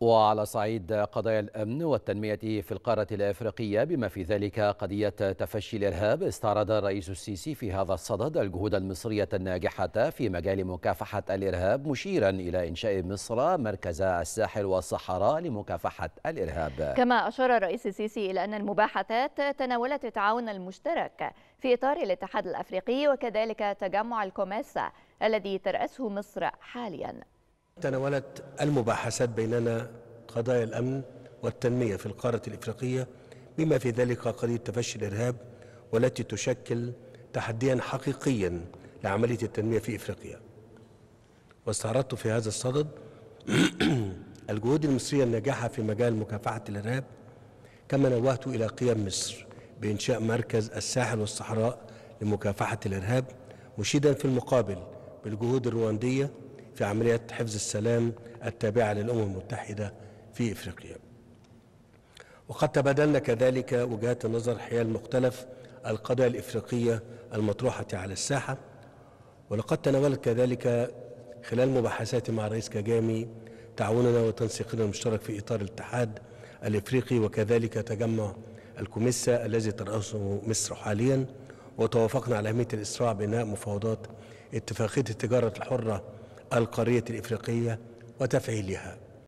وعلى صعيد قضايا الأمن والتنمية في القارة الأفريقية بما في ذلك قضية تفشي الإرهاب استعرض الرئيس السيسي في هذا الصدد الجهود المصرية الناجحة في مجال مكافحة الإرهاب مشيرا إلى إنشاء مصر مركز الساحل والصحراء لمكافحة الإرهاب كما أشار الرئيس السيسي إلى أن المباحثات تناولت التعاون المشترك في إطار الاتحاد الأفريقي وكذلك تجمع الكوميسا الذي ترأسه مصر حاليا تناولت المباحثات بيننا قضايا الأمن والتنمية في القارة الإفريقية بما في ذلك قضية تفشي الإرهاب والتي تشكل تحديا حقيقيا لعملية التنمية في إفريقيا واستعرضت في هذا الصدد الجهود المصرية الناجحة في مجال مكافحة الإرهاب كما نوهت إلى قيام مصر بإنشاء مركز الساحل والصحراء لمكافحة الإرهاب مشيدا في المقابل بالجهود الرواندية في عملية حفظ السلام التابعة للأمم المتحدة في إفريقيا وقد تبادلنا كذلك وجهات النظر حيال مختلف القضايا الإفريقية المطروحة على الساحة ولقد تناولت كذلك خلال مباحثاتي مع الرئيس كاجامي تعاوننا وتنسيقنا المشترك في إطار الاتحاد الإفريقي وكذلك تجمع الكوميسا الذي ترأسه مصر حاليا وتوافقنا على أهمية الإسراع بإنهاء مفاوضات اتفاقية التجارة الحرة القرية الإفريقية وتفعيلها